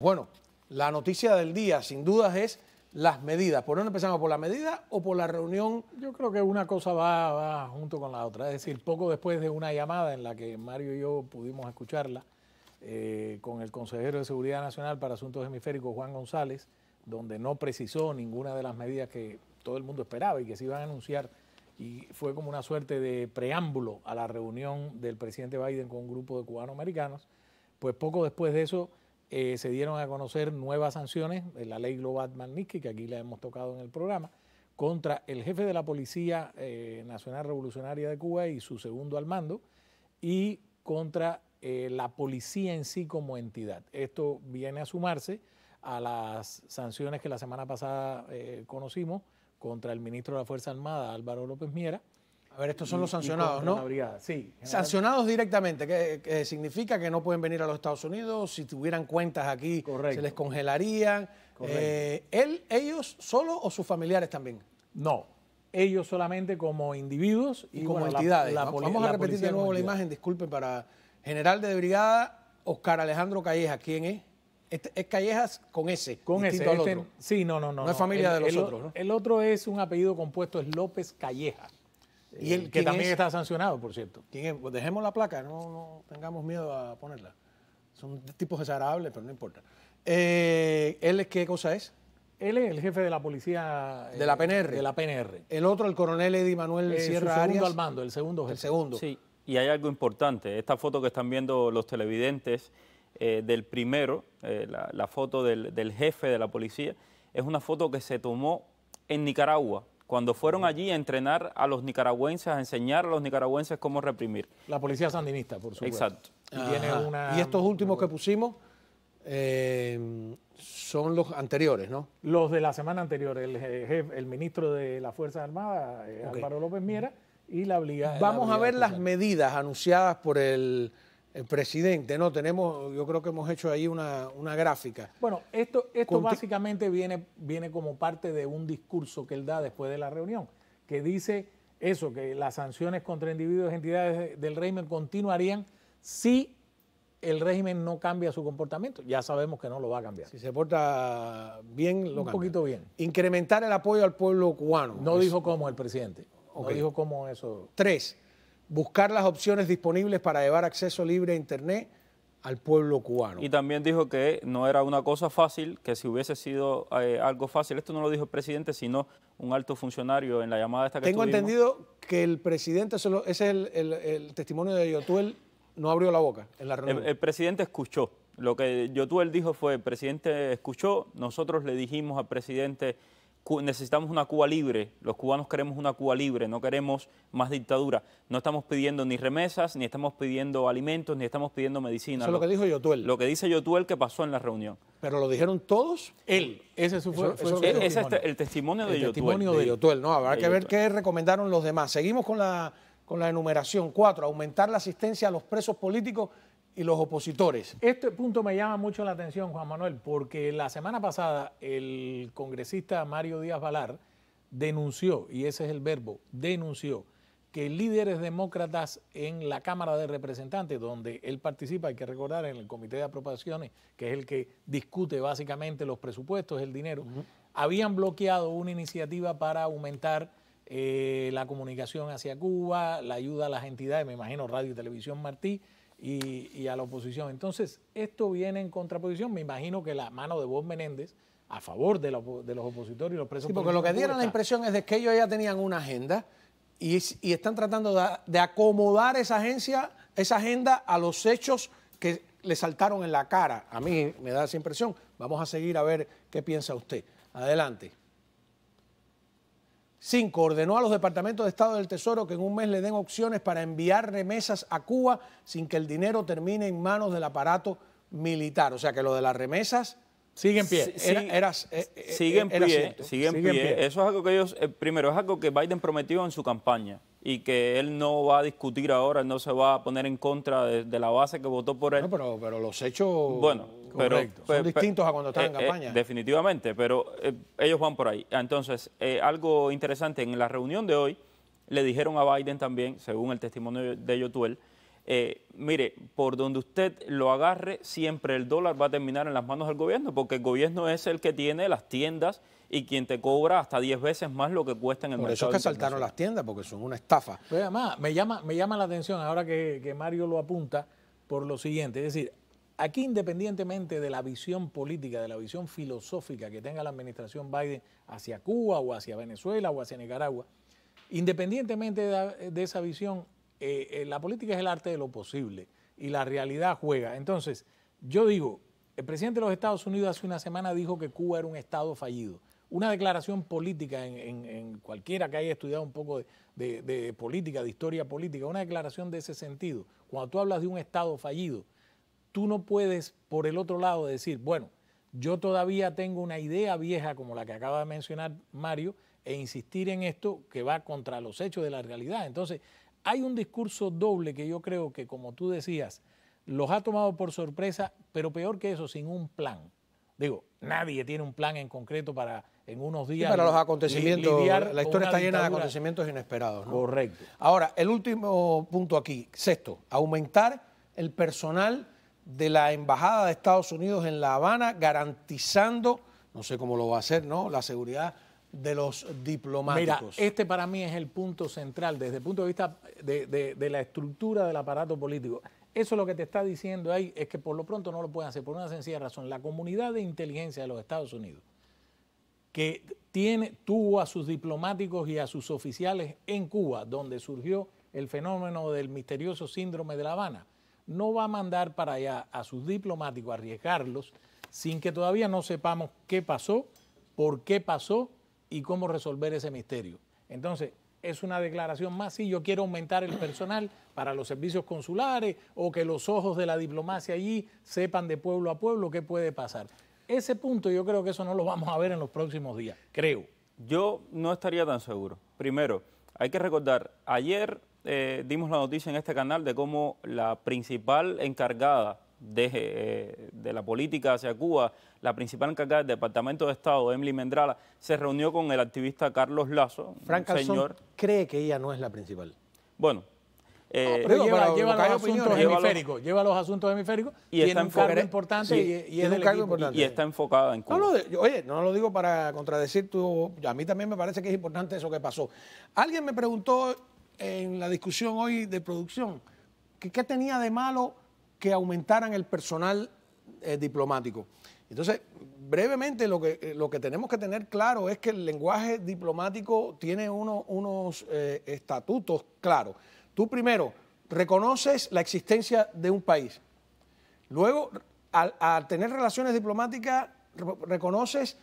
Bueno, la noticia del día, sin dudas, es las medidas. ¿Por dónde empezamos? ¿Por la medida o por la reunión? Yo creo que una cosa va, junto con la otra. Es decir, poco después de una llamada en la que Mario y yo pudimos escucharla eh, con el consejero de Seguridad Nacional para Asuntos Hemisféricos, Juan González, donde no precisó ninguna de las medidas que todo el mundo esperaba y que se iban a anunciar. Y fue como una suerte de preámbulo a la reunión del presidente Biden con un grupo de cubanos americanos. Pues poco después de eso eh, se dieron a conocer nuevas sanciones de la ley Global Magnitsky, que aquí la hemos tocado en el programa, contra el jefe de la Policía eh, Nacional Revolucionaria de Cuba y su segundo al mando, y contra eh, la policía en sí como entidad. Esto viene a sumarse a las sanciones que la semana pasada conocimos contra el ministro de la Fuerza Armada, Álvaro López Miera, a ver, estos son los sancionados, ¿no? sí. Sancionados directamente, que, significa que no pueden venir a los Estados Unidos, si tuvieran cuentas aquí se les congelarían. Eh, él, ¿Ellos solo o sus familiares también? No, ellos solamente como individuos y, como entidades. La, Vamos a repetir de nuevo la imagen, disculpen, para general de brigada Oscar Alejandro Calleja, ¿quién es? Este, es Callejas con S. Con S. Este sí, no, no, no. No es familia de los otros, ¿no? El otro es un apellido compuesto, es López Calleja. Y eh, que también está sancionado, por cierto. Pues dejemos la placa, no, tengamos miedo a ponerla. Son tipos desagradables, pero no importa. Eh, ¿Él qué cosa es? Él es el jefe de la policía. De la eh, PNR. De la PNR. El otro, el coronel Eddie Manuel eh, Sierra El segundo al mando, el segundo El segundo. Sí, y hay algo importante. Esta foto que están viendo los televidentes del primero, la, foto del jefe de la policía, es una foto que se tomó en Nicaragua cuando fueron allí a entrenar a los nicaragüenses, a enseñar a los nicaragüenses cómo reprimir. La policía sandinista, por supuesto. Exacto. Y, estos últimos que pusimos eh, son los anteriores, ¿no? Los de la semana anterior, el, jefe, el ministro de las Fuerzas Armadas, eh, Álvaro López Miera, y la obligada. Vamos a ver las medidas anunciadas por el el presidente, ¿no? Tenemos, yo creo que hemos hecho ahí una, gráfica. Bueno, esto, esto básicamente viene, viene como parte de un discurso que él da después de la reunión, que dice eso, que las sanciones contra individuos y entidades del régimen continuarían si el régimen no cambia su comportamiento. Ya sabemos que no lo va a cambiar. Si se porta bien, lo Un poquito bien. Incrementar el apoyo al pueblo cubano. No dijo cómo el presidente. No dijo cómo eso. Tres buscar las opciones disponibles para llevar acceso libre a Internet al pueblo cubano. Y también dijo que no era una cosa fácil, que si hubiese sido eh, algo fácil, esto no lo dijo el presidente, sino un alto funcionario en la llamada esta que Tengo entendido que el presidente, solo, ese es el, testimonio de Yotuel, no abrió la boca en la reunión. El, el presidente escuchó. Lo que Yotuel dijo fue, el presidente escuchó, nosotros le dijimos al presidente necesitamos una Cuba libre, los cubanos queremos una Cuba libre, no queremos más dictadura. No estamos pidiendo ni remesas, ni estamos pidiendo alimentos, ni estamos pidiendo medicina. Eso es lo, que dijo Yotuel. Lo que dice Yotuel que pasó en la reunión. ¿Pero lo dijeron todos? Él. Ese fue, ese es el testimonio de Yotuel. El testimonio de, Yotuel, ¿no? Habrá que ver qué recomendaron los demás. Seguimos con la, con la enumeración. Cuatro, aumentar la asistencia a los presos políticos y los opositores. Este punto me llama mucho la atención, Juan Manuel, porque la semana pasada el congresista Mario Díaz Valar denunció, y ese es el verbo, denunció que líderes demócratas en la Cámara de Representantes, donde él participa, hay que recordar, en el Comité de Apropiaciones, que es el que discute básicamente los presupuestos, el dinero, habían bloqueado una iniciativa para aumentar eh, la comunicación hacia Cuba, la ayuda a las entidades, me imagino Radio y Televisión Martí, y, a la oposición. Entonces, esto viene en contraposición. Me imagino que la mano de vos Menéndez a favor de, los opositores y los presos. porque lo que dieron la impresión es de que ellos ya tenían una agenda y, están tratando de, de, acomodar esa agencia, esa agenda a los hechos que le saltaron en la cara. A mí me da esa impresión. Vamos a seguir a ver qué piensa usted. Adelante. 5. Ordenó a los departamentos de Estado del Tesoro que en un mes le den opciones para enviar remesas a Cuba sin que el dinero termine en manos del aparato militar. O sea que lo de las remesas sigue en pie. sigue, en pie sigue, pie Eso es algo que ellos, eh, primero, es algo que Biden prometió en su campaña y que él no va a discutir ahora, no se va a poner en contra de, la base que votó por él. No, pero, pero los hechos bueno, son distintos a cuando están eh, en eh, campaña. definitivamente, pero eh, ellos van por ahí. Entonces, algo interesante, en la reunión de hoy le dijeron a Biden también, según el testimonio de Yotuel, eh, mire, por donde usted lo agarre, siempre el dólar va a terminar en las manos del gobierno, porque el gobierno es el que tiene las tiendas y quien te cobra hasta 10 veces más lo que cuesta en el mercado. Por eso es que saltaron las tiendas, porque son una estafa. Pues además, me llama, me llama la atención ahora que, Mario lo apunta por lo siguiente, es decir, aquí independientemente de la visión política, de la visión filosófica que tenga la administración Biden hacia Cuba o hacia Venezuela o hacia Nicaragua, independientemente de esa visión, eh, eh, la política es el arte de lo posible y la realidad juega. Entonces, yo digo, el presidente de los Estados Unidos hace una semana dijo que Cuba era un Estado fallido. Una declaración política en, cualquiera que haya estudiado un poco de, de, política, de historia política, una declaración de ese sentido. Cuando tú hablas de un Estado fallido, tú no puedes por el otro lado decir, bueno, yo todavía tengo una idea vieja como la que acaba de mencionar Mario e insistir en esto que va contra los hechos de la realidad. Entonces, hay un discurso doble que yo creo que, como tú decías, los ha tomado por sorpresa, pero peor que eso, sin un plan. Digo, nadie tiene un plan en concreto para en unos días. para los acontecimientos, la historia está llena de acontecimientos inesperados. Correcto. Ahora, el último punto aquí, sexto, aumentar el personal de la Embajada de Estados Unidos en La Habana, garantizando, no sé cómo lo va a hacer, ¿no? La seguridad de los diplomáticos. este para mí es el punto central desde el punto de vista de, la estructura del aparato político. Eso lo que te está diciendo ahí es que por lo pronto no lo pueden hacer, por una sencilla razón. La comunidad de inteligencia de los Estados Unidos, que tiene, tuvo a sus diplomáticos y a sus oficiales en Cuba, donde surgió el fenómeno del misterioso síndrome de La Habana, no va a mandar para allá a sus diplomáticos a arriesgarlos sin que todavía no sepamos qué pasó, por qué pasó y cómo resolver ese misterio. Entonces, es una declaración más si yo quiero aumentar el personal para los servicios consulares o que los ojos de la diplomacia allí sepan de pueblo a pueblo qué puede pasar. Ese punto yo creo que eso no lo vamos a ver en los próximos días, creo. Yo no estaría tan seguro. Primero, hay que recordar, ayer eh, dimos la noticia en este canal de cómo la principal encargada de, eh, de, la política hacia Cuba, la principal encargada del Departamento de Estado, Emily Mendrala, se reunió con el activista Carlos Lazo. señor cree que ella no es la principal. Bueno. lleva, los asuntos hemisféricos, lleva los asuntos hemisféricos, y tiene un importante y, cargo importante. y, está enfocada en Cuba. No, oye, no lo digo para contradecir tú a mí también me parece que es importante eso que pasó. Alguien me preguntó en la discusión hoy de producción que qué tenía de malo que aumentaran el personal eh, diplomático. Entonces, brevemente, lo que, eh, lo que tenemos que tener claro es que el lenguaje diplomático tiene unos eh, estatutos claros. Tú primero reconoces la existencia de un país. Luego, al, tener relaciones diplomáticas, reconoces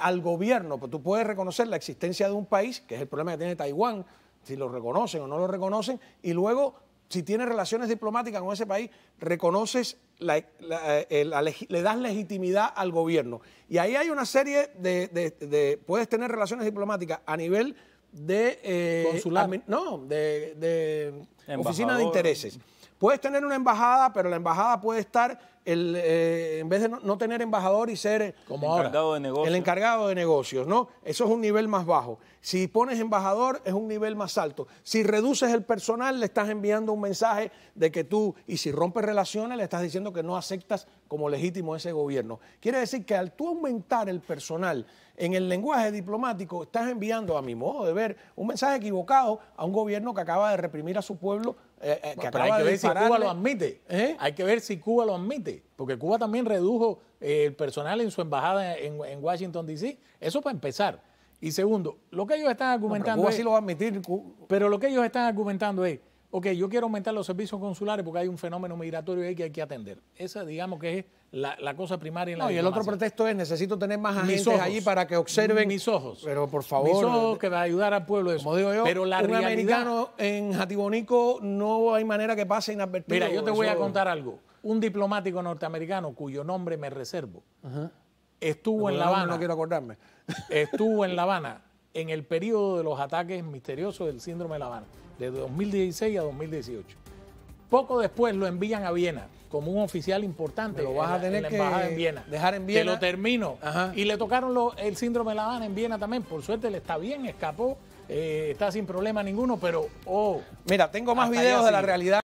al gobierno, pues tú puedes reconocer la existencia de un país, que es el problema que tiene Taiwán, si lo reconocen o no lo reconocen, y luego si tienes relaciones diplomáticas con ese país, reconoces, eh, le das legitimidad al gobierno. Y ahí hay una serie de, puedes tener relaciones diplomáticas a nivel de... Eh, Consular. No, de, de oficina de intereses. Puedes tener una embajada, pero la embajada puede estar, eh, en vez de no, tener embajador y ser eh, Como el, encargado de el encargado de negocios, ¿no? Eso es un nivel más bajo. Si pones embajador, es un nivel más alto. Si reduces el personal, le estás enviando un mensaje de que tú, y si rompes relaciones, le estás diciendo que no aceptas como legítimo ese gobierno. Quiere decir que al tú aumentar el personal en el lenguaje diplomático, estás enviando, a mi modo de ver, un mensaje equivocado a un gobierno que acaba de reprimir a su pueblo eh, eh, hay que ver si Cuba lo admite. ¿Eh? Hay que ver si Cuba lo admite. Porque Cuba también redujo el personal en su embajada en, Washington, D.C. Eso para empezar. Y segundo, lo que ellos están argumentando. lo admitir. Pero lo que ellos están argumentando es ok, yo quiero aumentar los servicios consulares porque hay un fenómeno migratorio ahí que hay que atender. Esa, digamos que es la, cosa primaria en la No, y el otro pretexto es, necesito tener más agentes allí para que observen. Mis ojos. Pero, por favor. Mis ojos que va a ayudar al pueblo eso. Como digo yo, pero un americano en Jatibonico no hay manera que pase inadvertido. Mira, yo te voy a contar algo. Un diplomático norteamericano, cuyo nombre me reservo, estuvo en La Habana. No quiero acordarme. Estuvo en La Habana en el periodo de los ataques misteriosos del síndrome de La Habana de 2016 a 2018. Poco después lo envían a Viena como un oficial importante. Lo vas a tener en la embajada en Viena. dejar en Viena. Te lo termino. Y le tocaron el síndrome de La Habana en Viena también. Por suerte le está bien, escapó, eh, está sin problema ninguno, pero oh. Mira, tengo más videos de la realidad.